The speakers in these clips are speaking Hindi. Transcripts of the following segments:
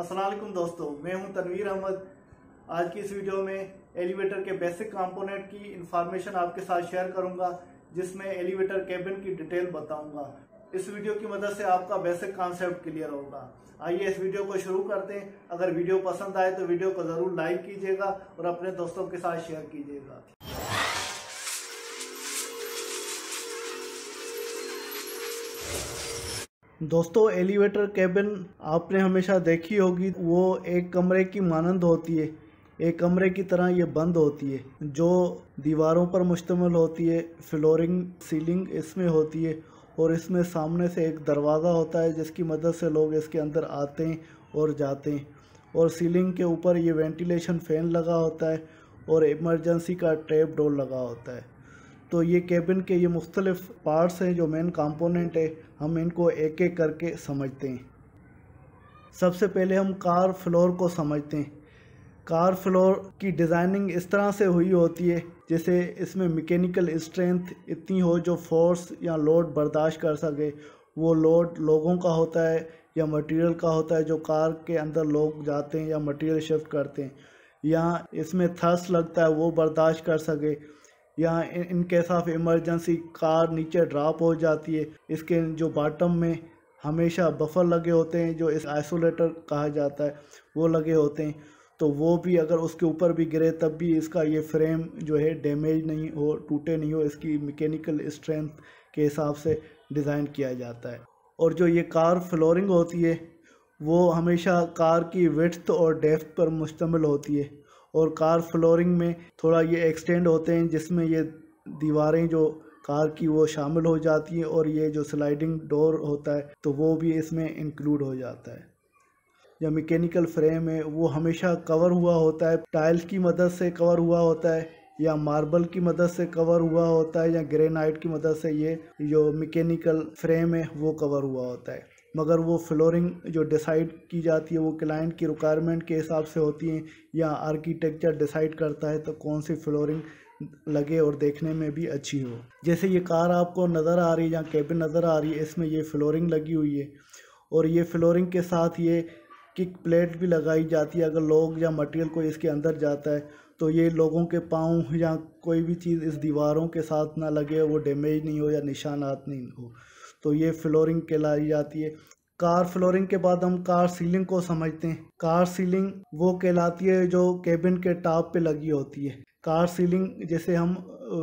असलम दोस्तों मैं हूं तनवीर अहमद आज की इस वीडियो में एलिवेटर के बेसिक कंपोनेंट की इन्फॉर्मेशन आपके साथ शेयर करूंगा जिसमें एलिवेटर केबिन की डिटेल बताऊंगा इस वीडियो की मदद से आपका बेसिक कॉन्सेप्ट क्लियर होगा आइए इस वीडियो को शुरू करते हैं अगर वीडियो पसंद आए तो वीडियो को ज़रूर लाइक कीजिएगा और अपने दोस्तों के साथ शेयर कीजिएगा दोस्तों एलिवेटर कैबिन आपने हमेशा देखी होगी वो एक कमरे की मानंद होती है एक कमरे की तरह ये बंद होती है जो दीवारों पर मुश्तमल होती है फ्लोरिंग सीलिंग इसमें होती है और इसमें सामने से एक दरवाज़ा होता है जिसकी मदद से लोग इसके अंदर आते हैं और जाते हैं और सीलिंग के ऊपर ये वेंटिलेशन फ़ैन लगा होता है और इमरजेंसी का टेप डोर लगा होता है तो ये केबिन के ये मुख्तलिफ़ पार्ट्स हैं जो मेन कंपोनेंट है हम इनको एक एक करके समझते हैं सबसे पहले हम कार फ्लोर को समझते हैं कार फ्लोर की डिज़ाइनिंग इस तरह से हुई होती है जैसे इसमें मैकेनिकल स्ट्रेंथ इतनी हो जो फोर्स या लोड बर्दाश्त कर सके वो लोड लोगों का होता है या मटेरियल का होता है जो कार के अंदर लोग जाते हैं या मटेरियल शिफ्ट करते हैं या इसमें थर्स लगता है वो बर्दाश्त कर सके यहाँ in case of emergency car नीचे ड्राप हो जाती है इसके जो बॉटम में हमेशा बफर लगे होते हैं जो इस आइसोलेटर कहा जाता है वो लगे होते हैं तो वो भी अगर उसके ऊपर भी गिरे तब भी इसका ये फ्रेम जो है डैमेज नहीं हो टूटे नहीं हो इसकी मैकेनिकल स्ट्रेंथ के हिसाब से डिज़ाइन किया जाता है और जो ये कार फ्लोरिंग होती है वो हमेशा कार की विथ और डेप्थ पर मुश्तमिल होती है और कार फ्लोरिंग में थोड़ा ये एक्सटेंड होते हैं जिसमें ये दीवारें जो कार की वो शामिल हो जाती हैं और ये जो स्लाइडिंग डोर होता है तो वो भी इसमें इंक्लूड हो जाता है या मैकेनिकल फ्रेम है वो हमेशा कवर हुआ होता है टाइल्स की मदद से कवर हुआ होता है या मार्बल की मदद से कवर हुआ होता है या ग्रेनाइट की मदद से ये जो मैकेनिकल फ्रेम है वो कवर हुआ होता है मगर वो फ्लोरिंग जो डिसाइड की जाती है वो क्लाइंट की रिक्वायरमेंट के हिसाब से होती है या आर्किटेक्चर डिसाइड करता है तो कौन सी फ्लोरिंग लगे और देखने में भी अच्छी हो जैसे ये कार आपको नज़र आ रही है या कैबिन नज़र आ रही है इसमें ये फ्लोरिंग लगी हुई है और ये फ्लोरिंग के साथ ये किक प्लेट भी लगाई जाती है अगर लोग या मटेरियल कोई इसके अंदर जाता है तो ये लोगों के पाँव या कोई भी चीज़ इस दीवारों के साथ ना लगे वो डैमेज नहीं हो या निशानात नहीं हो तो ये फ्लोरिंग कहलाई जाती है कार फ्लोरिंग के बाद हम कार सीलिंग को समझते हैं कार सीलिंग वो कहलाती है जो केबिन के टॉप पे लगी होती है कार सीलिंग जैसे हम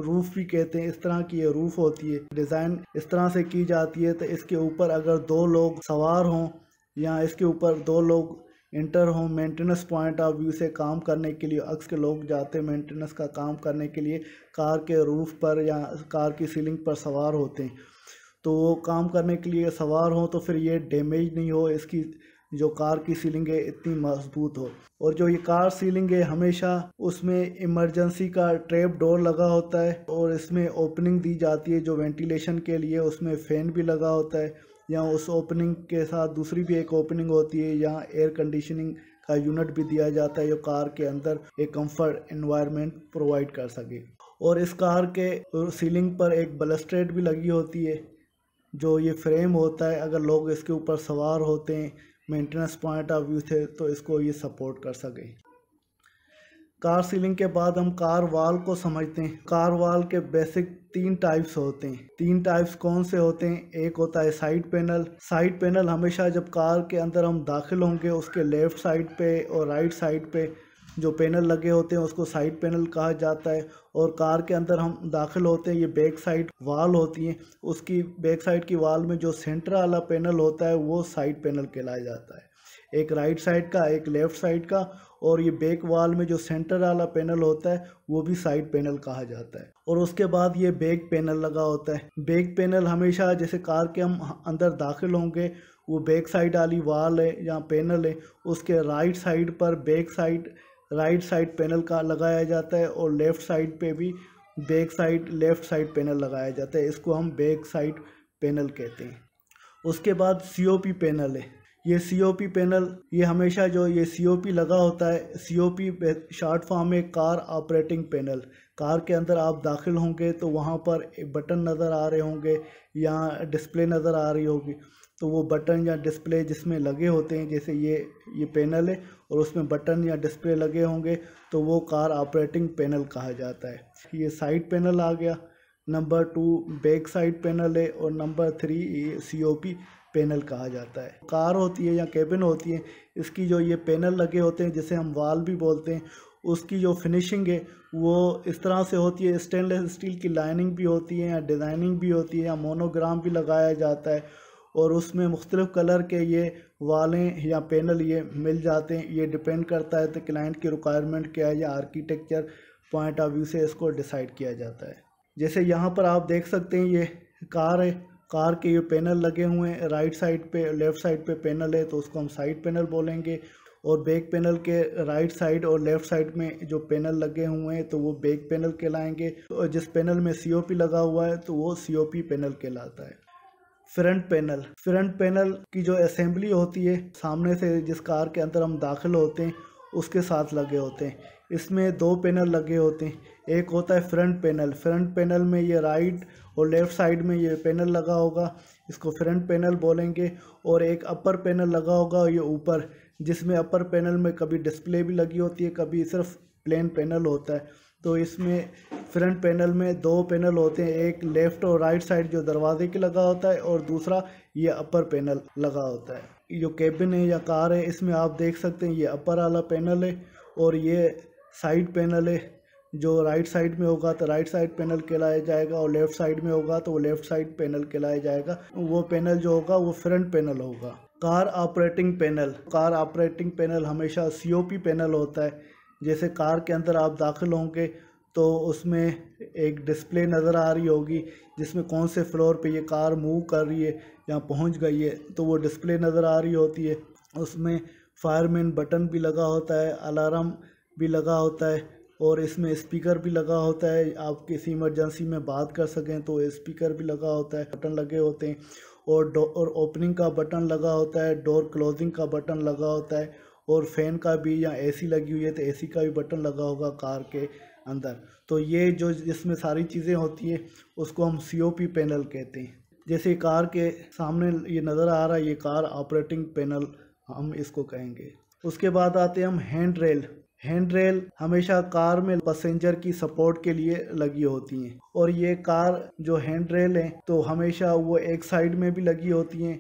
रूफ़ भी कहते हैं इस तरह की ये रूफ़ होती है डिज़ाइन इस तरह से की जाती है तो इसके ऊपर अगर दो लोग सवार हों या इसके ऊपर दो लोग इंटर हों मेंटेनेंस पॉइंट ऑफ व्यू से काम करने के लिए अक्सर लोग जाते हैं मेंटेनेंस का काम करने के लिए कार के रूफ पर या कार की सीलिंग पर सवार होते हैं तो काम करने के लिए सवार हों तो फिर ये डैमेज नहीं हो इसकी जो कार की सीलिंग है इतनी मजबूत हो और जो ये कार सीलिंग है हमेशा उसमें इमरजेंसी का ट्रैप डोर लगा होता है और इसमें ओपनिंग दी जाती है जो वेंटिलेशन के लिए उसमें फ़ैन भी लगा होता है या उस ओपनिंग के साथ दूसरी भी एक ओपनिंग होती है या एयर कंडीशनिंग का यूनिट भी दिया जाता है जो कार के अंदर एक कम्फर्ट इन्वायरमेंट प्रोवाइड कर सके और इस कार के सीलिंग पर एक बलस्ट्रेट भी लगी होती है जो ये फ्रेम होता है अगर लोग इसके ऊपर सवार होते हैं मेंटेनेंस पॉइंट ऑफ व्यू से तो इसको ये सपोर्ट कर सके कार सीलिंग के बाद हम कार वाल को समझते हैं कार वाल के बेसिक तीन टाइप्स होते हैं तीन टाइप्स कौन से होते हैं एक होता है साइड पैनल साइड पैनल हमेशा जब कार के अंदर हम दाखिल होंगे उसके लेफ़्ट साइड पे और राइट साइड पे जो पैनल लगे होते हैं उसको साइड पैनल कहा जाता है और कार के अंदर हम दाखिल होते हैं ये बैक साइड वाल होती हैं उसकी बैक साइड की वाल में जो सेंटर वाला पैनल होता है वो साइड पैनल कहलाया जाता है एक राइट साइड का एक लेफ्ट साइड का और ये बैक वाल में जो सेंटर वाला पैनल होता है वो भी साइड पैनल कहा जाता है और उसके बाद ये बैक पैनल लगा होता है बैक पैनल हमेशा जैसे कार के हम अंदर दाखिल होंगे वो बैक साइड वाली वाल है या पैनल है उसके राइट साइड पर back side right side panel का लगाया जाता है और लेफ़्ट साइड पे भी back side left side panel लगाया जाता है इसको हम बैक साइड पैनल कहते हैं उसके बाद सीओपी पैनल है ये सीओपी पैनल ये हमेशा जो ये सीओपी लगा होता है सीओपी शॉर्ट फॉर्म है कार ऑपरेटिंग पैनल कार के अंदर आप दाखिल होंगे तो वहाँ पर बटन नज़र आ रहे होंगे या डिस्प्ले नज़र आ रही होगी तो वो बटन या डिस्प्ले जिसमें लगे होते हैं जैसे ये ये पैनल है और उसमें बटन या डिस्प्ले लगे होंगे तो वो कार ऑपरेटिंग पैनल कहा जाता है ये साइड पैनल आ गया number two back side panel है और number three C O P panel कहा जाता है कार होती है या कैबिन होती है इसकी जो ये पैनल लगे होते हैं जिसे हम वाल भी बोलते हैं उसकी जो फिनिशिंग है वो इस तरह से होती है स्टेनलेस स्टील की लाइनिंग भी होती है या डिज़ाइनिंग भी होती है या मोनोग्राम भी लगाया जाता है और उसमें मुख्तलिफ़ कलर के ये वालें या पैनल ये मिल जाते हैं ये डिपेंड करता है तो क्लाइंट की रिक्वायरमेंट क्या है या आर्किटेक्चर पॉइंट ऑफ व्यू से इसको डिसाइड किया जाता है जैसे यहाँ पर आप देख सकते हैं ये कार है कार के ये पैनल लगे हुए हैं राइट साइड पे लेफ़्ट साइड पे पैनल है तो उसको हम साइड पैनल बोलेंगे और बैक पैनल के राइट साइड और लेफ़्ट साइड में जो पैनल लगे हुए हैं तो वो बैक पैनल कहलाएंगे और जिस पैनल में सी लगा हुआ है तो वो सी पैनल कहलाता है फ्रंट पैनल फ्रंट पैनल की जो असेंबली होती है सामने से जिस कार के अंदर हम दाखिल होते हैं उसके साथ लगे होते हैं इसमें दो पैनल लगे होते हैं एक होता है फ्रंट पैनल फ्रंट पैनल में ये राइट और लेफ़्ट साइड में ये पैनल लगा होगा इसको फ्रंट पैनल बोलेंगे और एक अपर पैनल लगा होगा ये ऊपर जिसमें अपर पैनल में कभी डिस्प्ले भी लगी होती है कभी सिर्फ प्लेन पैनल होता है तो इसमें फ्रंट पैनल में दो पैनल होते हैं एक लेफ्ट और राइट साइड जो दरवाजे के लगा होता है और दूसरा ये अपर पैनल लगा होता है जो कैबिन है या कार है इसमें आप देख सकते हैं ये अपर वाला पैनल है और ये साइड पैनल है जो राइट साइड में होगा तो राइट साइड पैनल कहलाया जाएगा और लेफ्ट साइड में होगा तो वो लेफ्ट साइड पैनल कहलाया जाएगा वो पैनल जो होगा वो फ्रंट पैनल होगा car operating panel car operating panel हमेशा सीओपी पैनल होता है जैसे कार के अंदर आप दाखिल होंगे तो उसमें एक डिस्प्ले नज़र आ रही होगी जिसमें कौन से फ्लोर पे ये कार मूव कर रही है या पहुंच गई है तो वो डिस्प्ले नज़र आ रही होती है उसमें फायरमैन बटन भी लगा होता है अलार्म भी लगा होता है और इसमें स्पीकर भी लगा होता है आप किसी इमरजेंसी में बात कर सकें तो इस्पीकर भी लगा होता है बटन लगे होते हैं और डो और ओपनिंग का बटन लगा होता है डोर क्लोजिंग का बटन लगा होता है और फैन का भी या एसी लगी हुई है तो एसी का भी बटन लगा होगा कार के अंदर तो ये जो इसमें सारी चीज़ें होती हैं उसको हम पी पैनल कहते हैं जैसे कार के सामने ये नज़र आ रहा है ये कार ऑपरेटिंग पैनल हम इसको कहेंगे उसके बाद आते हैं हम हैंड रेल हैंड रेल हमेशा कार में पैसेंजर की सपोर्ट के लिए लगी होती हैं और ये कार जो हैंड रेल हैं तो हमेशा वो एक साइड में भी लगी होती हैं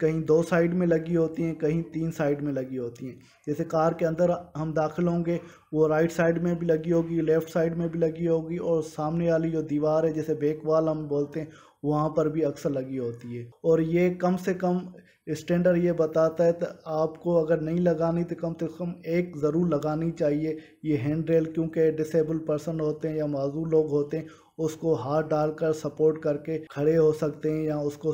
कहीं दो साइड में लगी होती हैं कहीं तीन साइड में लगी होती हैं जैसे कार के अंदर हम दाखिल होंगे वो राइट साइड में भी लगी होगी लेफ़्ट साइड में भी लगी होगी और सामने वाली जो दीवार है जैसे बेक वाल हम बोलते हैं वहाँ पर भी अक्सर लगी होती है और ये कम से कम स्टैंडर्ड ये बताता है तो आपको अगर नहीं लगानी तो कम से कम एक ज़रूर लगानी चाहिए ये हैंड रेल क्योंकि डिसेबल पर्सन होते हैं या मजूर लोग होते हैं उसको हाथ डालकर सपोर्ट करके खड़े हो सकते हैं या उसको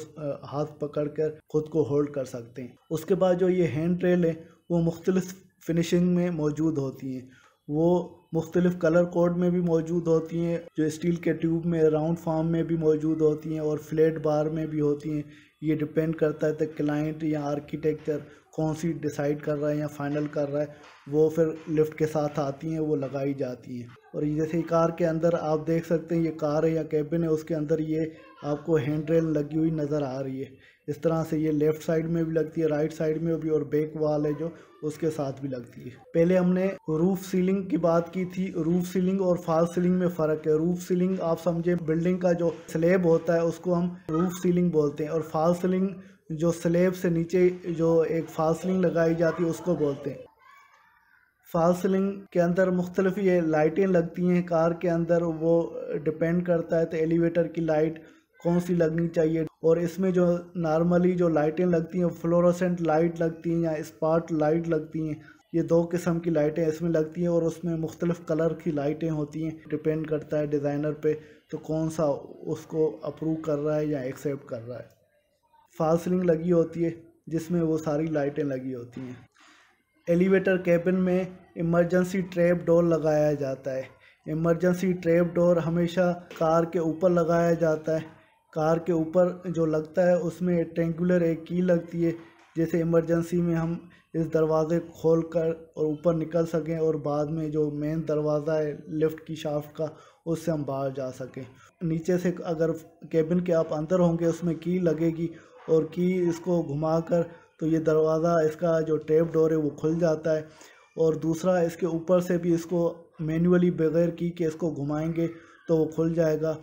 हाथ पकड़ कर खुद को होल्ड कर सकते हैं उसके बाद जो ये हैंड ट्रेल है वो मुख्तलिफ फिनिशिंग में मौजूद होती हैं वो मुख्तलिफ कलर कोड में भी मौजूद होती हैं जो स्टील के ट्यूब में राउंड फॉर्म में भी मौजूद होती हैं और फ्लेट बार में भी होती हैं ये डिपेंड करता है तो क्लाइंट या आर्किटेक्चर कौन सी डिसाइड कर रहा है या फाइनल कर रहा है वो फिर लिफ्ट के साथ आती हैं वो लगाई जाती हैं और जैसे कार के अंदर आप देख सकते हैं ये कार है या कैबिन है उसके अंदर ये आपको हैंड रेल लगी हुई नज़र आ रही है इस तरह से ये लेफ्ट साइड में भी लगती है राइट साइड में भी और बैक वाल है जो उसके साथ भी लगती है पहले हमने रूफ सीलिंग की बात की थी रूफ सीलिंग और फॉल सीलिंग में फ़र्क है रूफ सीलिंग आप समझे बिल्डिंग का जो स्लेब होता है उसको हम रूफ सीलिंग बोलते हैं और फॉल सीलिंग जो स्लेब से नीचे जो एक फॉल सीलिंग लगाई जाती है उसको बोलते हैं फॉल सीलिंग के अंदर मुख्तलिफ ये लाइटें लगती हैं कार के अंदर वो डिपेंड करता है तो एलिवेटर की लाइट कौन सी लगनी चाहिए और इसमें जो नॉर्मली जो लाइटें लगती हैं फ्लोरोसेंट लाइट लगती हैं या स्पॉट लाइट लगती हैं ये दो किस्म की लाइटें इसमें लगती हैं और उसमें मुख्तलिफ़ कलर की लाइटें होती हैं डिपेंड करता है डिज़ाइनर पे तो कौन सा उसको अप्रूव कर रहा है या एक्सेप्ट कर रहा है फालसलिंग लगी होती है जिसमें वो सारी लाइटें लगी होती हैं एलिवेटर कैबिन में इमरजेंसी ट्रैप डोर लगाया जाता है इमरजेंसी ट्रैप डोर हमेशा कार के ऊपर लगाया जाता है कार के ऊपर जो लगता है उसमें ट्रेंगुलर एक की लगती है जैसे इमरजेंसी में हम इस दरवाज़े खोल कर और ऊपर निकल सकें और बाद में जो मेन दरवाज़ा है लिफ्ट की शाफ्ट का उससे हम बाहर जा सकें नीचे से अगर केबिन के आप अंदर होंगे उसमें की लगेगी और की इसको घुमा कर तो ये दरवाज़ा इसका जो टेप डोर है वो खुल जाता है और दूसरा इसके ऊपर से भी इसको मैनुअली बगैर की के इसको घुमाएंगे तो वो खुल जाएगा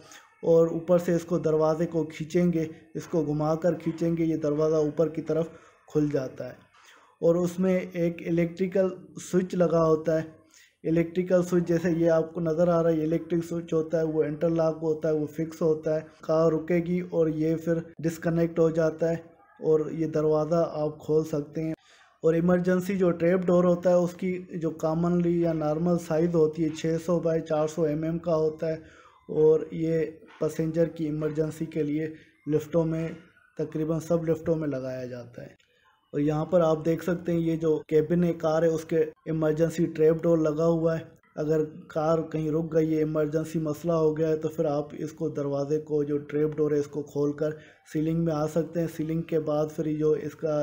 और ऊपर से इसको दरवाज़े को खींचेंगे इसको घुमाकर खींचेंगे ये दरवाज़ा ऊपर की तरफ खुल जाता है और उसमें एक इलेक्ट्रिकल स्विच लगा होता है इलेक्ट्रिकल स्विच जैसे ये आपको नज़र आ रहा है इलेक्ट्रिक स्विच होता है वो इंटरलॉक होता है वो फिक्स होता है कार रुकेगी और ये फिर डिसकनेक्ट हो जाता है और ये दरवाज़ा आप खोल सकते हैं और इमरजेंसी जो ट्रेप डोर होता है उसकी जो कामनली या नॉर्मल साइज़ होती है 600 बाई चार सौ mm का होता है और ये पैसेंजर की इमरजेंसी के लिए लिफ्टों में तकरीबन सब लिफ्टों में लगाया जाता है और यहाँ पर आप देख सकते हैं ये जो केबिन है कार है उसके इमरजेंसी ट्रैप डोर लगा हुआ है अगर कार कहीं रुक गई है इमरजेंसी मसला हो गया है तो फिर आप इसको दरवाज़े को जो ट्रेप डोर है इसको खोल कर सीलिंग में आ सकते हैं सीलिंग के बाद फिर जो इसका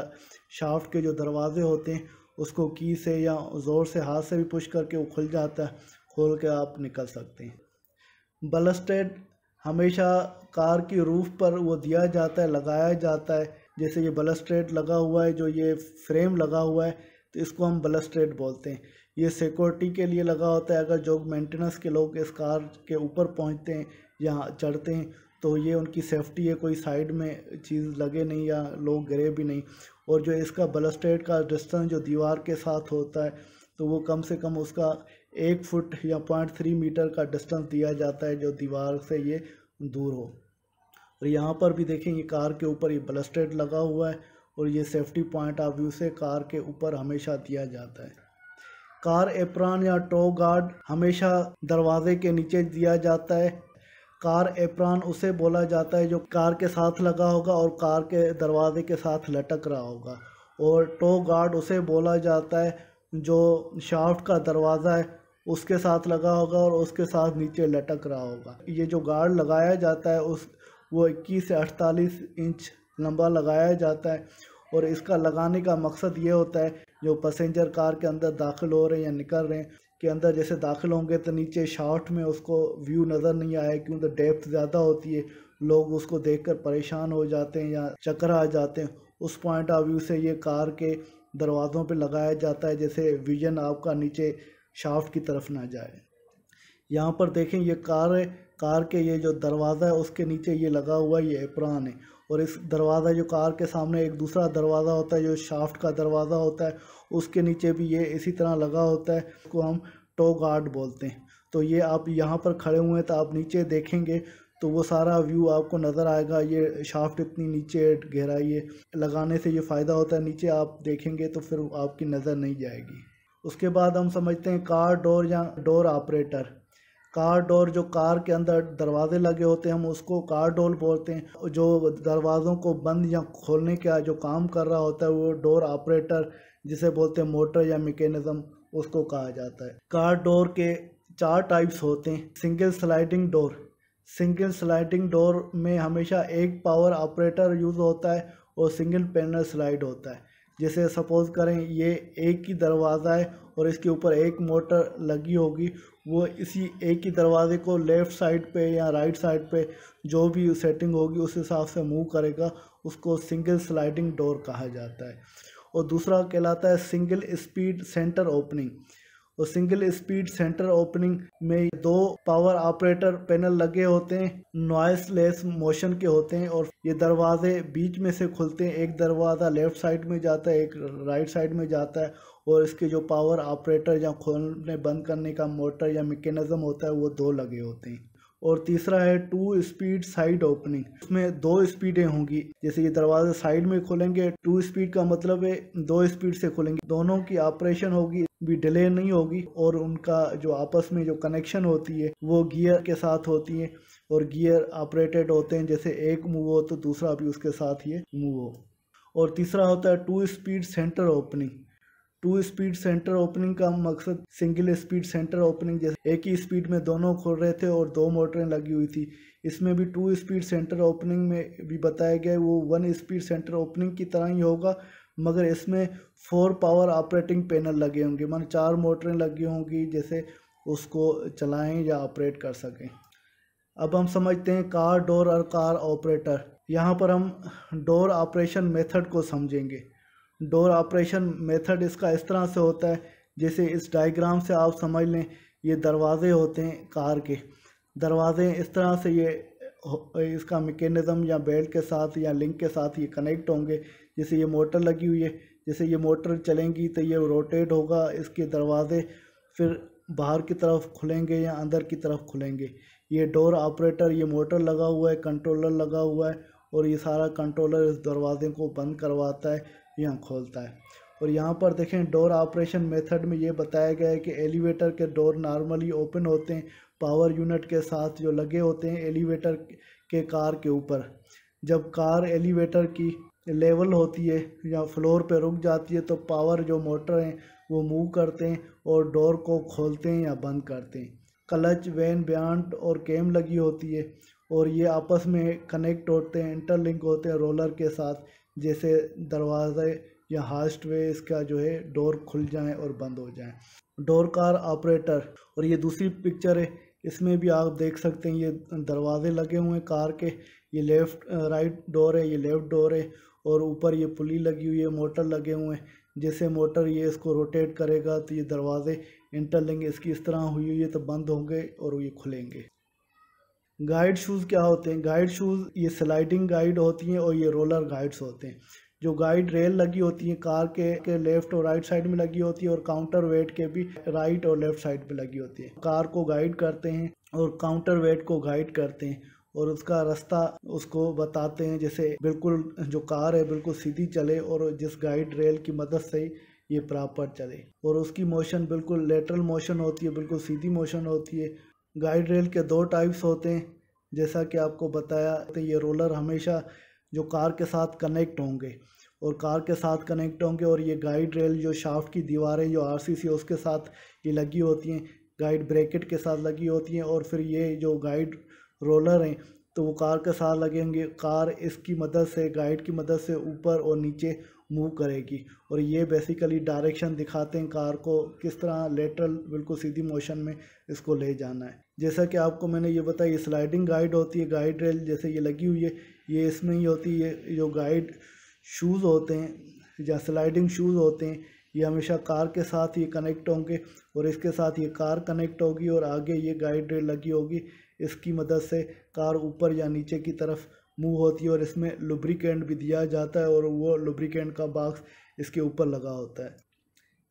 शाफ्ट के जो दरवाज़े होते हैं उसको की से या ज़ोर से हाथ से भी पुश करके वो खुल जाता है खोल के आप निकल सकते हैं बलस्टेड हमेशा कार की रूफ़ पर वो दिया जाता है लगाया जाता है जैसे ये बलस्ट्रेट लगा हुआ है जो ये फ्रेम लगा हुआ है तो इसको हम बलस्ट्रेट बोलते हैं ये सिक्योरिटी के लिए लगा होता है अगर जो मेंटेनेंस के लोग इस कार के ऊपर पहुंचते हैं या चढ़ते हैं तो ये उनकी सेफ्टी है कोई साइड में चीज़ लगे नहीं या लोग गिरे भी नहीं और जो इसका बलस्ट्रेट का डिस्टेंस जो दीवार के साथ होता है तो वो कम से कम उसका एक फुट या पॉइंट थ्री मीटर का डिस्टेंस दिया जाता है जो दीवार से ये दूर हो और यहाँ पर भी देखेंगे कार के ऊपर ये ब्लस्टेड लगा हुआ है और ये सेफ्टी पॉइंट ऑफ व्यू से कार के ऊपर हमेशा दिया जाता है कार एप्रान या टो गार्ड हमेशा दरवाजे के नीचे दिया जाता है कार एप्रान उसे बोला जाता है जो कार के साथ लगा होगा और कार के दरवाजे के साथ लटक रहा होगा और टो गार्ड उसे बोला जाता है जो शाफ्ट का दरवाज़ा है उसके साथ लगा होगा और उसके साथ नीचे लटक रहा होगा ये जो गार्ड लगाया जाता है उस वो 21 से 48 इंच लंबा लगाया जाता है और इसका लगाने का मकसद ये होता है जो पैसेंजर कार के अंदर दाखिल हो रहे हैं या निकल रहे हैं के अंदर जैसे दाखिल होंगे तो नीचे शाफ्ट में उसको व्यू नज़र नहीं आए क्योंकि डेप्थ ज़्यादा होती है लोग उसको देखकर परेशान हो जाते हैं या चक्कर आ जाते हैं उस पॉइंट ऑफ व्यू से ये कार के दरवाज़ों पे लगाया जाता है जैसे विजन आपका नीचे शाफ्ट की तरफ ना जाए यहाँ पर देखें ये कार है कार के ये जो दरवाज़ा है उसके नीचे ये लगा हुआ ये एप्रान है और इस दरवाज़ा जो कार के सामने एक दूसरा दरवाज़ा होता है जो शाफ्ट का दरवाज़ा होता है उसके नीचे भी ये इसी तरह लगा होता है उसको हम टो गार्ड बोलते हैं तो ये आप यहाँ पर खड़े हुए हैं तो आप नीचे देखेंगे तो वो सारा व्यू आपको नज़र आएगा ये शाफ्ट इतनी नीचे गहराई है लगाने से ये फ़ायदा होता है नीचे आप देखेंगे तो फिर आपकी नज़र नहीं जाएगी उसके बाद हम समझते हैं कार डोर या डोर ऑपरेटर कार डोर जो कार के अंदर दरवाजे लगे होते हैं हम उसको कार डोर बोलते हैं जो दरवाज़ों को बंद या खोलने का जो काम कर रहा होता है वो डोर ऑपरेटर जिसे बोलते हैं मोटर या मेकेनिज़म उसको कहा जाता है कार डोर के चार टाइप्स होते हैं single sliding door single sliding door में हमेशा एक पावर ऑपरेटर यूज़ होता है और सिंगल पैनल स्लाइड होता है जैसे सपोज़ करें ये एक ही दरवाज़ा है और इसके ऊपर एक मोटर लगी होगी वो इसी एक ही दरवाजे को लेफ़्ट साइड पे या राइट साइड पे जो भी सेटिंग होगी उस हिसाब से मूव करेगा उसको सिंगल स्लाइडिंग डोर कहा जाता है और दूसरा कहलाता है सिंगल स्पीड सेंटर ओपनिंग और सिंगल स्पीड सेंटर ओपनिंग में दो पावर ऑपरेटर पैनल लगे होते हैं नॉइसलेस मोशन के होते हैं और ये दरवाजे बीच में से खुलते हैं एक दरवाज़ा लेफ्ट साइड में जाता है एक राइट साइड में जाता है और इसके जो पावर ऑपरेटर या खोलने बंद करने का मोटर या मेकेनिज़म होता है वो दो लगे होते हैं और तीसरा है टू स्पीड साइड ओपनिंग इसमें दो स्पीडें होंगी जैसे ये दरवाजे साइड में खोलेंगे टू स्पीड का मतलब है दो स्पीड से खुलेंगे दोनों की ऑपरेशन होगी भी डिले नहीं होगी और उनका जो आपस में जो कनेक्शन होती है वो गियर के साथ होती है और गियर ऑपरेटेड होते हैं जैसे एक मूव हो तो दूसरा भी उसके साथ ये मूव हो और तीसरा होता है two speed centre opening two speed centre opening का मकसद सिंगल स्पीड सेंटर ओपनिंग जैसे एक ही स्पीड में दोनों खोल रहे थे और दो मोटरें लगी हुई थी इसमें भी टू स्पीड सेंटर ओपनिंग में भी बताया गया है वो वन स्पीड सेंटर ओपनिंग की तरह ही होगा मगर इसमें फोर पावर ऑपरेटिंग पैनल लगे होंगे मान चार मोटरें लगी होंगी जैसे उसको चलाएं या ऑपरेट कर सकें अब हम समझते हैं कार डोर और कार ऑपरेटर यहाँ पर हम डोर ऑपरेशन मेथड को समझेंगे डोर ऑपरेशन मेथड इसका इस तरह से होता है जैसे इस डायग्राम से आप समझ लें ये दरवाजे होते हैं कार के दरवाजे इस तरह से ये इसका मेकेनिज़म या बेल्ट के साथ या लिंक के साथ ये कनेक्ट होंगे जैसे ये मोटर लगी हुई है जैसे ये मोटर चलेंगी तो ये रोटेट होगा इसके दरवाजे फिर बाहर की तरफ खुलेंगे या अंदर की तरफ खुलेंगे ये डोर ऑपरेटर ये मोटर लगा हुआ है कंट्रोलर लगा हुआ है और ये सारा कंट्रोलर इस दरवाजे को बंद करवाता है या खोलता है और यहाँ पर देखें डोर ऑपरेशन मेथड में ये बताया गया है कि एलिवेटर के डोर नॉर्मली ओपन होते हैं पावर यूनिट के साथ जो लगे होते हैं एलिवेटर के कार के ऊपर जब कार एलिवेटर की लेवल होती है या फ्लोर पे रुक जाती है तो पावर जो मोटर हैं वो मूव करते हैं और डोर को खोलते हैं या बंद करते हैं क्लच वैन ब्यांट और कैम लगी होती है और ये आपस में कनेक्ट होते हैं इंटरलिंक होते हैं रोलर के साथ जैसे दरवाजे या हास्ट वे इसका जो है डोर खुल जाए और बंद हो जाए डोर कार ऑपरेटर और ये दूसरी पिक्चर है इसमें भी आप देख सकते हैं ये दरवाजे लगे हुए हैं कार के ये लेफ़्ट राइट डोर है ये लेफ़्ट डोर है और ऊपर ये पुली लगी हुई है मोटर लगे हुए हैं जैसे मोटर ये इसको रोटेट करेगा तो ये दरवाजे इंटरलिंग इसकी इस तरह हुई हुई है तो बंद होंगे और ये खुलेंगे गाइड शूज़ क्या होते हैं गाइड शूज़ ये स्लाइडिंग गाइड होती हैं और ये रोलर गाइड्स होते हैं जो गाइड रेल लगी होती है कार के, के लेफ्ट और राइट साइड में लगी होती है और काउंटर वेट के भी राइट और लेफ्ट साइड पे लगी होती है कार को गाइड करते हैं और काउंटर वेट को गाइड करते हैं और उसका रास्ता उसको बताते हैं जैसे बिल्कुल जो कार है बिल्कुल सीधी चले और जिस गाइड रेल की मदद से ये प्रॉपर चले और उसकी मोशन बिल्कुल लेटरल मोशन होती है बिल्कुल सीधी मोशन होती है गाइड रेल के दो टाइप्स होते हैं जैसा कि आपको बताया तो ये रोलर हमेशा जो कार के साथ कनेक्ट होंगे और कार के साथ कनेक्ट होंगे और ये गाइड रेल जो शाफ्ट की दीवारें जो आरसीसी उसके साथ ये लगी होती हैं गाइड ब्रैकेट के साथ लगी होती हैं और फिर ये जो गाइड रोलर हैं तो वो कार के साथ लगेंगे कार इसकी मदद से गाइड की मदद से ऊपर और नीचे मूव करेगी और ये बेसिकली डायरेक्शन दिखाते हैं कार को किस तरह लेटरल बिल्कुल सीधी मोशन में इसको ले जाना है जैसा कि आपको मैंने ये बताया स्लाइडिंग गाइड होती है गाइड रेल जैसे ये लगी हुई है ये इसमें ही होती है जो गाइड शूज़ होते हैं या स्लाइडिंग शूज़ होते हैं ये हमेशा कार के साथ ये कनेक्ट होंगे और इसके साथ ये कार कनेक्ट होगी और आगे ये गाइड रेल लगी होगी इसकी मदद से कार ऊपर या नीचे की तरफ मूव होती है और इसमें लुब्रिकेंट भी दिया जाता है और वो लुब्रिकेंट का बाक्स इसके ऊपर लगा होता है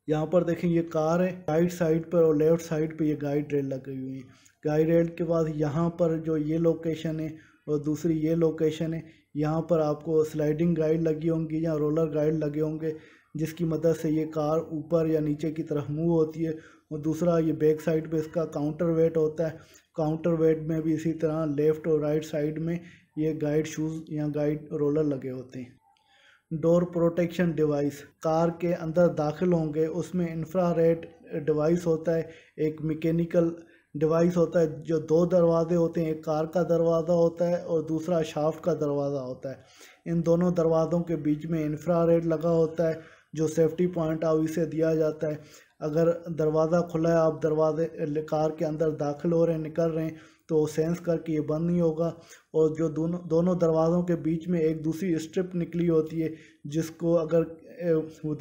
यहाँ पर देखें ये कार है राइट साइड पर और लेफ्ट साइड पर ये गाइड रेल लगी हुई है गाइड रेल के बाद यहाँ पर जो ये लोकेशन है और दूसरी ये लोकेशन है यहाँ पर आपको स्लाइडिंग गाइड लगी होंगी या रोलर गाइड लगे होंगे जिसकी मदद से ये कार ऊपर या नीचे की तरफ मूव होती है और दूसरा ये बैक साइड पे इसका काउंटर वेट होता है काउंटर वेट में भी इसी तरह लेफ़्ट और राइट साइड में ये गाइड शूज़ या गाइड रोलर लगे होते हैं डोर प्रोटेक्शन डिवाइस कार के अंदर दाखिल होंगे उसमें इंफ्रारेड डिवाइस होता है एक मैकेनिकल डिवाइस होता है जो दो दरवाजे होते हैं एक कार का दरवाज़ा होता है और दूसरा शाफ्ट का दरवाज़ा होता है इन दोनों दरवाज़ों के बीच में इंफ्रारेड लगा होता है जो सेफ्टी पॉइंट है उसे दिया जाता है अगर दरवाज़ा खुला है आप दरवाजे कार के अंदर दाखिल हो रहे हैं निकल रहे हैं तो सेंस करके ये बंद नहीं होगा और जो दोनों दोनों दरवाज़ों के बीच में एक दूसरी स्ट्रिप निकली होती है जिसको अगर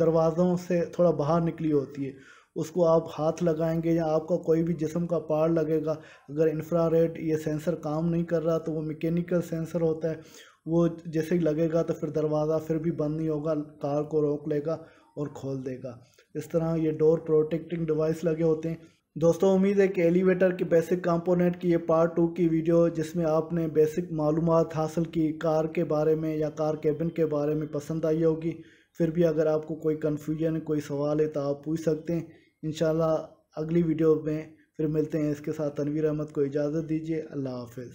दरवाज़ों से थोड़ा बाहर निकली होती है उसको आप हाथ लगाएंगे या आपका कोई भी जिसम का पार लगेगा अगर इंफ्रा रेड ये सेंसर काम नहीं कर रहा तो वो मैकेनिकल सेंसर होता है वो जैसे ही लगेगा तो फिर दरवाज़ा फिर भी बंद नहीं होगा कार को रोक लेगा और खोल देगा इस तरह ये डोर प्रोटेक्टिंग डिवाइस लगे होते हैं दोस्तों उम्मीद है कि एलिवेटर के बेसिक कंपोनेंट की ये पार्ट टू की वीडियो जिसमें आपने बेसिक मालूम हासिल की कार के बारे में या कार केबिन के बारे में पसंद आई होगी फिर भी अगर आपको कोई कन्फ्यूजन कोई सवाल है तो आप पूछ सकते हैं इन अगली वीडियो में फिर मिलते हैं इसके साथ तनवीर अहमद को इजाज़त दीजिए अल्लाह हाफ